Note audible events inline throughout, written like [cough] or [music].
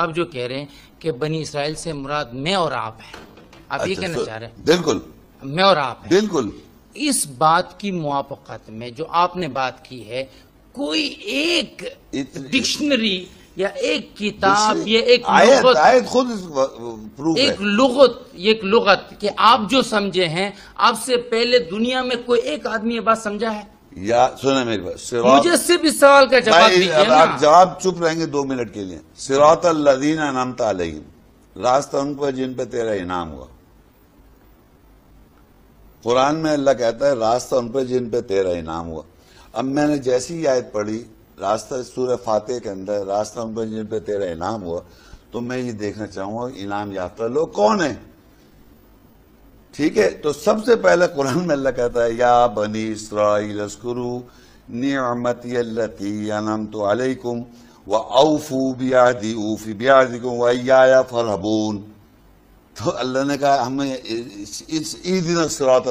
आप जो कह रहे हैं कि बनी इसराइल से मुराद मैं और आप है आप अच्छा, ये कहना चाह रहे हैं बिल्कुल मैं और आप बिल्कुल इस बात की मुआफत में जो आपने बात की है कोई एक डिक्शनरी या एक किताब या एक लुगत, आयत खुद प्रूफ एक लुगत एक लुगत कि आप जो समझे हैं आपसे पहले दुनिया में कोई एक आदमी ये बात समझा है या सुना मेरी बात मुझे सिर्फ इस सवाल का जवाब दीजिए ना आप जवाब चुप रहेंगे दो मिनट के लिए सिरात अल्लादीन अनाम तलहिम रास्ता उन पर जिन पर तेरा इनाम हुआ कुरान में अल्लाह कहता है रास्ता उन पर जिन पर तेरा इनाम हुआ अब मैंने जैसी ही आयत पढ़ी रास्ता सूर फातह के अंदर रास्ता उन पर जिन पर तेरा इनाम हुआ तो मैं ये देखना चाहूंगा इनाम याफ्ता लोग कौन है ठीक है तो सबसे पहले कुरान में अल्लाह कहता है या बनी इसराइलस्करू नियमतम अलैकुम व औफू ब्यादी ऊफी फरहबून तो अल्लाह ने कहा हमें इस ईदिन सरात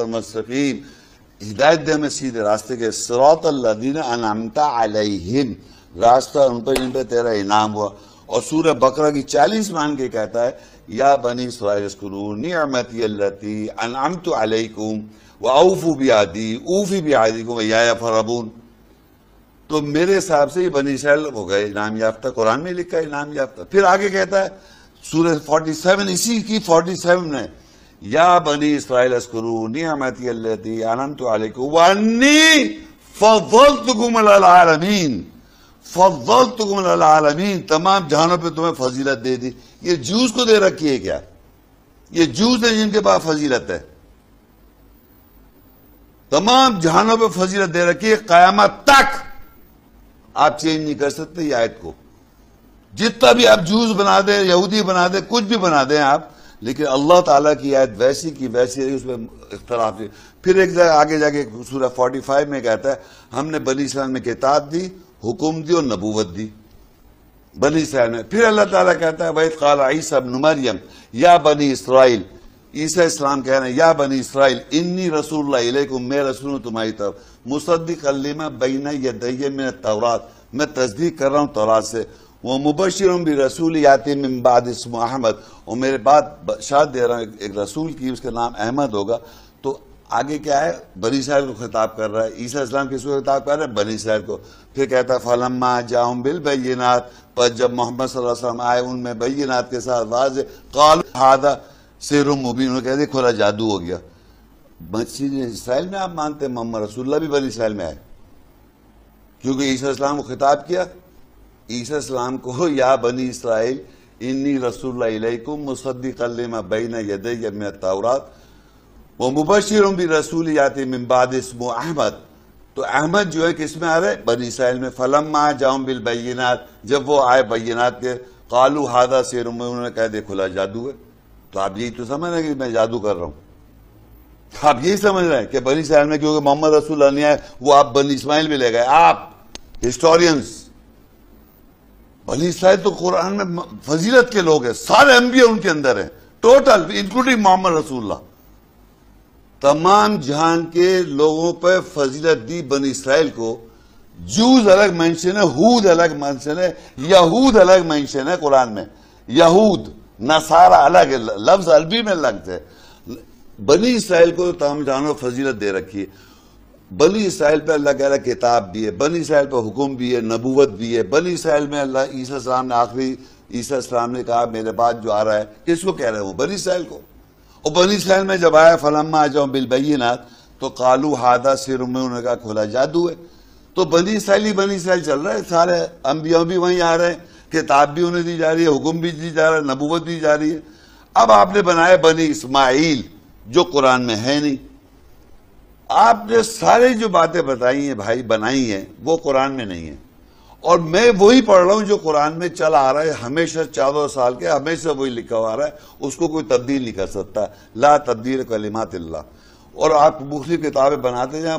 हिदायत दे हमें सीधे रास्ते के सरातल अल्लादीन अनामता अलहिम रास्ता उन पर जिन पर तेरा इनाम हुआ और सूर्य बकरा की चालीस मान के कहता है या बनी इसकुरू नियामती भी आदि ऊफी भी आदि औफू बियादी को या फराबून तो मेरे हिसाब से ही बनी सैल हो गए इनाम याफ्ता कुरान में लिखा है इनाम याफ्ता फिर आगे कहता है सूर्य सेवन इसी की फोर्टी सेवन ने या बनी इसराइल अस्करू नियामती अल्लती अनम तो अलैकुम वन्नी फजल तुम आलमीन फजल तुम आलमीन तमाम जहानों पर तुम्हें फजीलत दे दी ये जूस को दे रखी है क्या ये जूस है जिनके पास फजीलत है तमाम जहानों पर फजीलत दे रखी है कयामत तक आप चेंज नहीं कर सकते आयत को जितना भी आप जूस बना दें यहूदी बना दें कुछ भी बना दें आप लेकिन अल्लाह ताला की आयत वैसी की वैसी रही उसमें इख्तलाफ फिर एक जगह आगे जाके सूरह 45 में कहता है हमने बनी इस्लाम में किताब दी हुकुम दी और नबूवत दी बनी सह ने फिर अल्लाह ताला कहता है वैद काला ईसा नुमरियम या बनी इसराइल ईसा इस्लाम कह रहे हैं या बनी इसराइल इन्नी रसूलकुम मैं रसूल हूँ तुम्हारी तरफ मुसद्दिक अलिमा बीना या दही मैं तौरात मैं तस्दीक कर रहा हूँ तौरात से वो मुबशर भी रसूल याति बाद इसम अहमद और मेरे बाद शाद दे रहा हूँ एक रसूल की उसका नाम अहमद होगा आगे क्या है बनी साहब को खिताब कर रहा है ईसा इस्लाम किसको खिताब कर रहा है बनी साहब को फिर कहता है फलम्मा जाम बिल बैनात पर जब मोहम्मद वसल्लम आए उनमें बैनात के साथ वाज कॉल हादा सिर मुबीन उन्होंने कह दिया खुला जादू हो गया ने इसराइल में आप मानते हैं मोहम्मद रसुल्ला भी बनी इसराइल में आए क्योंकि ईसा इस्लाम को खिताब किया ईसा इस्लाम को [laughs] या बनी इसराइल इन्नी रसुल्ला बैना यदय यद मैं तौरात वो मुबशर याति मम्बाद इसमो अहमद तो अहमद जो है किस में आ रहे बनी इसराइल में फलम आ जाऊम बिल बैनात जब वो आए बैनात के कालू हादा शेर में उन्होंने कहा दे खुला जादू है तो आप यही तो समझ रहे हैं कि मैं जादू कर रहा हूँ तो आप यही समझ रहे हैं कि बनी इसराइल में क्योंकि मोहम्मद रसूल आए वो आप बनी इसमाइल में ले गए आप हिस्टोरियंस बनी इसराइल तो कुरान में फजीलत के लोग हैं सारे एम्बिया उनके अंदर हैं टोटल इंक्लूडिंग मोहम्मद रसूल्ला तमाम जहान के लोगों पर फजीलत दी बनी इसराइल को जूज अलग मैंशन है हूद अलग मैंशन है यहूद अलग मैंशन है कुरान में यहूद नसारा अलग है लफ्ज अरबी में अलग थे बनी इसराइल को तो तमाम जहानों फजीलत दे रखी है बनी इसराइल पर अल्लाह कह रहा किताब भी है बनी इसराइल पर हुक्म भी है नबूवत भी है बनी इसराइल में अल्लाह ईसा ने आखिरी ईसा ने कहा मेरे पास जो आ रहा है किसको कह रहे हो बनी इसराइल को और बनी इसराइल में जब आया फलम्मा जाओ बिलबैनात तो कालू हादा सिर में उन्होंने कहा खोला जादू है तो बनी इसराइल ही बनी इसराइल चल रहा है सारे अम्बिया भी वहीं आ रहे हैं किताब भी उन्हें दी जा रही है हुक्म भी दी जा रहा है नबूवत दी जा रही है अब आपने बनाया बनी इस्माइल जो कुरान में है नहीं आपने सारी जो बातें बताई हैं भाई बनाई हैं वो कुरान में नहीं है और मैं वही पढ़ रहा हूं जो कुरान में चल आ रहा है हमेशा चौदह साल के हमेशा वही लिखा हुआ रहा है उसको कोई तब्दील नहीं कर सकता ला तब्दील कलिमात और आप मुख्तु किताबें बनाते जाए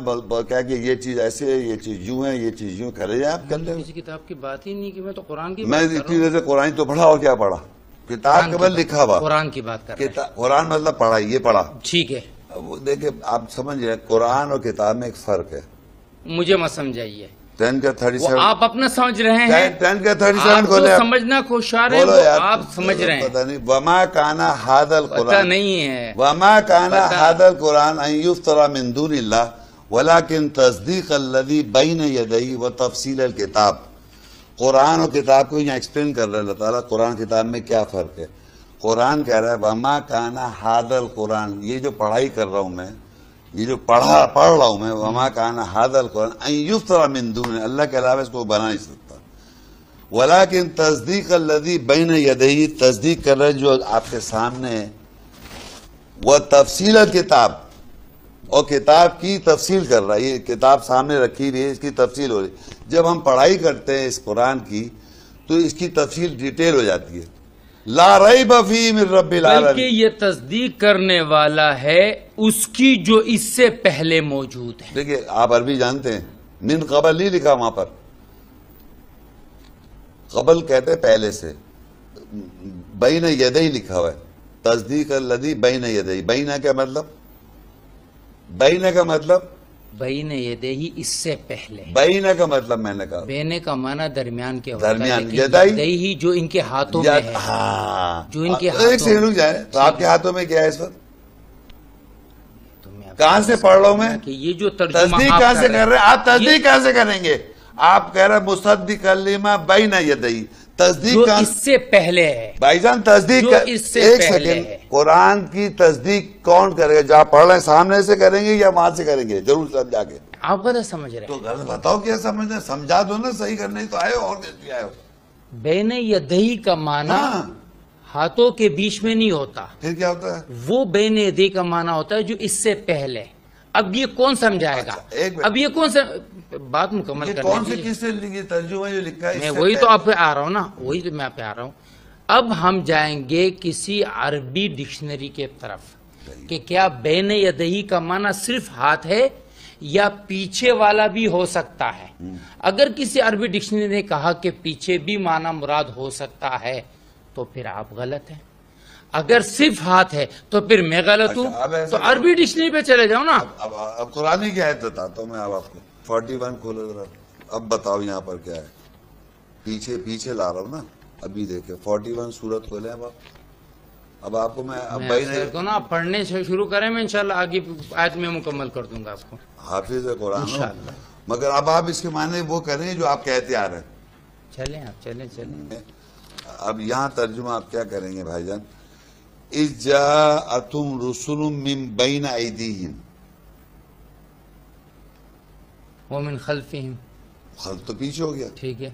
क्या कि ये चीज ऐसे है ये चीज यूं है ये चीज यूं करे जाए आप कर ले किताब की बात ही नहीं की मैं तो कुरान की मैं इतनी देर से कुरान तो पढ़ा और क्या पढ़ा किताब के बाद लिखा हुआ कुरान की बात कर कुरान मतलब पढ़ा ये पढ़ा ठीक है वो देखिए आप समझ रहे कुरान और किताब में एक फर्क है मुझे मत समझाइए टेन का थर्टी सेवन आप अपना समझ रहे हैं टेन का थर्टी सेवन को समझना खुशार बोलो यार आप समझ रहे हैं पता नहीं वमा काना हादल कुरान नहीं है वमा काना हादल कुरान अयुफ्तरा मिंदूनिल्ला वलाकिन तस्दीक अल्लदी बैन यदई व तफसील किताब कुरान और किताब को यहाँ एक्सप्लेन कर रहे अल्लाह ताला कुरान किताब में क्या फ़र्क है कुरान कह रहा है वमा काना हादल कुरान ये जो पढ़ाई कर रहा हूँ मैं ये जो पढ़ा पढ़ रहा हूँ मैं वमा काना हादल कुरान मिंदू ने अल्लाह के अलावा इसको बना नहीं सकता वला किन तस्दीक लदी बैन यदही तस्दीक कर रहे जो आपके सामने है वह तफसील किताब और किताब की तफसील कर रहा है ये किताब सामने रखी हुई है इसकी तफसील हो रही जब हम पढ़ाई करते हैं इस कुरान की तो इसकी तफसील डिटेल हो जाती है बल्कि ये तस्दीक करने वाला है उसकी जो इससे पहले मौजूद है देखिए आप अरबी जानते हैं मिन कबल नहीं लिखा वहां पर कबल कहते पहले से बैन यदई लिखा हुआ है तस्दीक लदी बैन यदई बैना क्या मतलब बैना का मतलब, मतलब दे ही इससे पहले बईना का मतलब मैंने कहा बेने का माना दरमियान के दरमियान ही जो इनके हाथों में है हाँ। जो इनके आ, तो हाथों से रुक जाए तो आपके हाथों में क्या है इस वक्त तो कहा से पढ़ रहा हूँ मैं कि ये जो तस्दीक कहा से कर रहे हैं आप तस्दीक कहा से करेंगे आप कह रहे मुसद्दी कलिमा ये दही तस्दीक का इससे पहले है भाईजान तस्दीक एक सेकेंड कुरान की तस्दीक कौन करेगा जहाँ पढ़ रहे हैं सामने से करेंगे या वहां से करेंगे जरूर सब जाके आप गलत समझ रहे तो गलत बताओ क्या समझ रहे समझा दो ना सही करने तो आयो और आयो हो बेन यदही का माना हाँ। हाथों के बीच में नहीं होता फिर क्या होता है वो बेन यदही का माना होता है जो इससे पहले अब ये कौन समझाएगा अच्छा, अब ये कौन सम... बात मुकम्मल कर कौन से किस तर्जुमा जो लिखा है मैं वही तो आप आ रहा हूँ ना वही तो मैं आप आ रहा हूँ अब हम जाएंगे किसी अरबी डिक्शनरी के तरफ कि क्या बेन यदही का माना सिर्फ हाथ है या पीछे वाला भी हो सकता है हम्म। अगर किसी अरबी डिक्शनरी ने कहा कि पीछे भी माना मुराद हो सकता है तो फिर आप गलत हैं अगर सिर्फ हाथ है तो फिर मैं गलत अच्छा, हूँ अच्छा, तो अरबी डिक्शनरी पे चले जाओ ना अब, अब, अब कुरानी क्या है बताता हूँ मैं अब आपको फोर्टी वन खोलो जरा अब बताओ यहाँ पर क्या है पीछे पीछे ला रहा हूँ ना अभी देखे फोर्टी वन सूरत खोले अब आप अब आपको मैं अब भाई नहीं तो ना पढ़ने से शुरू करें मैं इंशाल्लाह आगे आयत में मुकम्मल कर दूंगा आपको हाफिज कुरान मगर अब आप इसके माने वो करें जो आप कहते आ रहे हैं चले आप चले चले अब यहाँ तर्जुमा आप क्या करेंगे भाईजान इस जा तुम रसुल बीन आई मिन खलफीम खल्फ तो पीछे हो गया ठीक है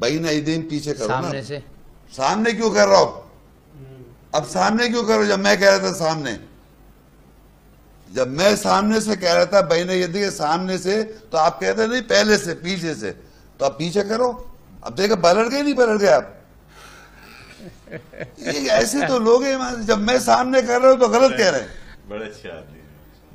बई दिन पीछे करो सामने ना। से सामने क्यों कर रहा हो अब सामने क्यों करो जब मैं कह रहा था सामने जब मैं सामने से कह रहा था बहन यदि सामने से तो आप कह रहे नहीं पहले से पीछे से तो आप पीछे करो अब देखो पलट गए नहीं पलट गए आप ऐसे तो लोग हैं जब मैं सामने कर रहा हूं तो गलत कह रहे हैं बड़े अच्छे आदमी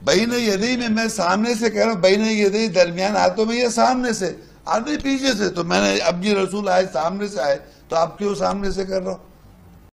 बहन यदि में मैं सामने से कह रहा हूँ बहन यदि दरमियान हाथों में या सामने से आधे पीछे से तो मैंने अब जी रसूल आए सामने से आए तो आप क्यों सामने से कर रहा हूँ